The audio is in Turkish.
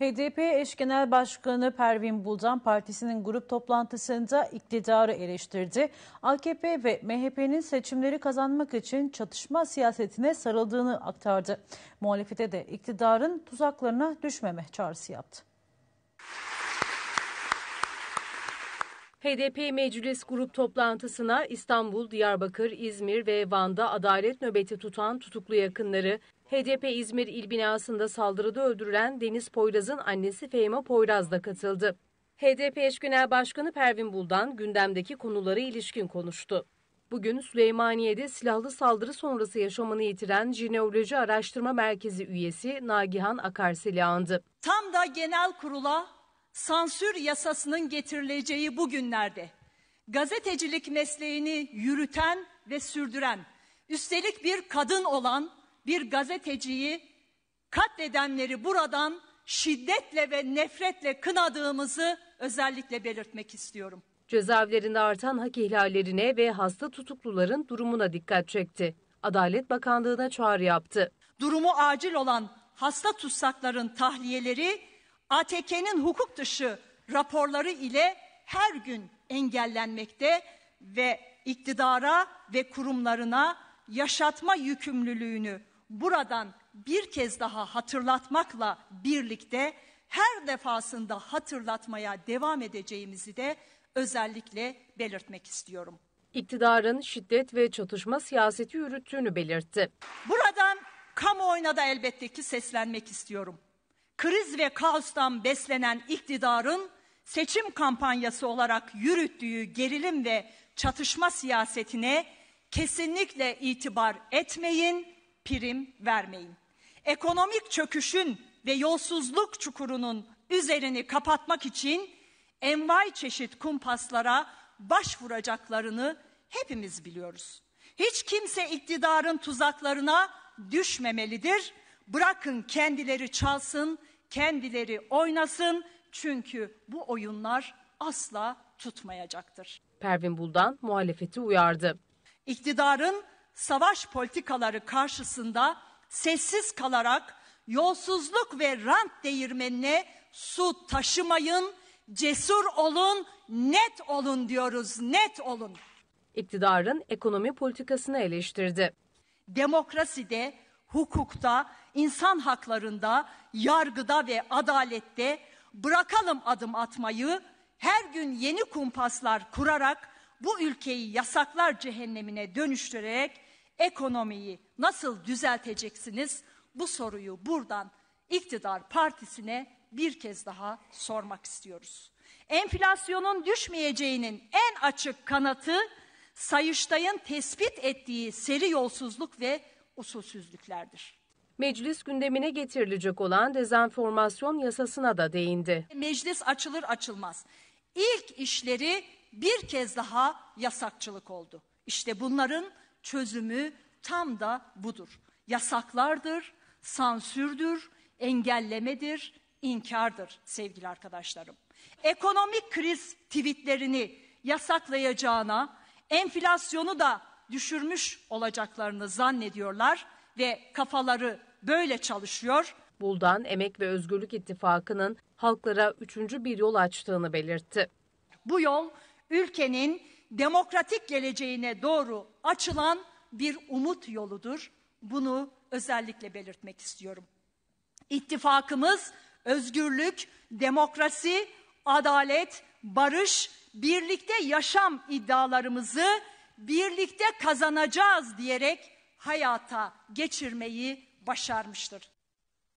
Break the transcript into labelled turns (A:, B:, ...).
A: HDP eş genel başkanı Pervin Buldan partisinin grup toplantısında iktidarı eleştirdi. AKP ve MHP'nin seçimleri kazanmak için çatışma siyasetine sarıldığını aktardı. Muhalefete de iktidarın tuzaklarına düşmeme çağrısı yaptı.
B: HDP Meclis Grup toplantısına İstanbul, Diyarbakır, İzmir ve Van'da adalet nöbeti tutan tutuklu yakınları, HDP İzmir il binasında saldırıda öldürülen Deniz Poyraz'ın annesi Fehime Poyraz da katıldı. HDP eş genel başkanı Pervin Buldan gündemdeki konulara ilişkin konuştu. Bugün Süleymaniye'de silahlı saldırı sonrası yaşamını yitiren Jineoloji Araştırma Merkezi üyesi Nagihan Akarsel'i andı.
A: Tam da genel kurula sansür yasasının getirileceği bu günlerde gazetecilik mesleğini yürüten ve sürdüren, üstelik bir kadın olan bir gazeteciyi katledenleri buradan şiddetle ve nefretle kınadığımızı özellikle belirtmek istiyorum.
B: Cezaevlerinde artan hak ihlallerine ve hasta tutukluların durumuna dikkat çekti. Adalet Bakanlığı'na çağrı yaptı.
A: Durumu acil olan hasta tutsakların tahliyeleri ATK'nin hukuk dışı raporları ile her gün engellenmekte ve iktidara ve kurumlarına yaşatma yükümlülüğünü buradan bir kez daha hatırlatmakla birlikte her defasında hatırlatmaya devam edeceğimizi de özellikle belirtmek istiyorum. İktidarın şiddet ve çatışma siyaseti yürüttüğünü belirtti. Buradan kamuoyuna da elbette ki seslenmek istiyorum kriz ve kaostan beslenen iktidarın seçim kampanyası olarak yürüttüğü gerilim ve çatışma siyasetine kesinlikle itibar etmeyin, prim vermeyin. Ekonomik çöküşün ve yolsuzluk çukurunun üzerini kapatmak için envai çeşit kumpaslara başvuracaklarını hepimiz biliyoruz. Hiç kimse iktidarın tuzaklarına düşmemelidir. Bırakın kendileri çalsın, Kendileri oynasın çünkü bu oyunlar asla tutmayacaktır. Pervin Buldan muhalefeti uyardı. İktidarın savaş politikaları karşısında sessiz kalarak yolsuzluk ve rant değirmenine su taşımayın, cesur olun, net olun diyoruz, net olun. İktidarın ekonomi politikasını eleştirdi. Demokraside hukukta, insan haklarında, yargıda ve adalette bırakalım adım atmayı, her gün yeni kumpaslar kurarak bu ülkeyi yasaklar cehennemine dönüştürerek ekonomiyi nasıl düzelteceksiniz? Bu soruyu buradan iktidar partisine bir kez daha sormak istiyoruz. Enflasyonun düşmeyeceğinin en açık kanatı Sayıştay'ın tespit ettiği seri yolsuzluk ve usulsüzlüklerdir.
B: Meclis gündemine getirilecek olan dezenformasyon yasasına da değindi.
A: Meclis açılır açılmaz ilk işleri bir kez daha yasakçılık oldu. İşte bunların çözümü tam da budur. Yasaklardır, sansürdür, engellemedir, inkardır sevgili arkadaşlarım. Ekonomik kriz tweetlerini yasaklayacağına, enflasyonu da düşürmüş olacaklarını zannediyorlar ve kafaları böyle çalışıyor. Buldan Emek ve Özgürlük İttifakı'nın halklara üçüncü bir yol açtığını belirtti. Bu yol ülkenin demokratik geleceğine doğru açılan bir umut yoludur. Bunu özellikle belirtmek istiyorum. İttifakımız özgürlük, demokrasi, adalet, barış, birlikte yaşam iddialarımızı birlikte kazanacağız diyerek hayata geçirmeyi başarmıştır.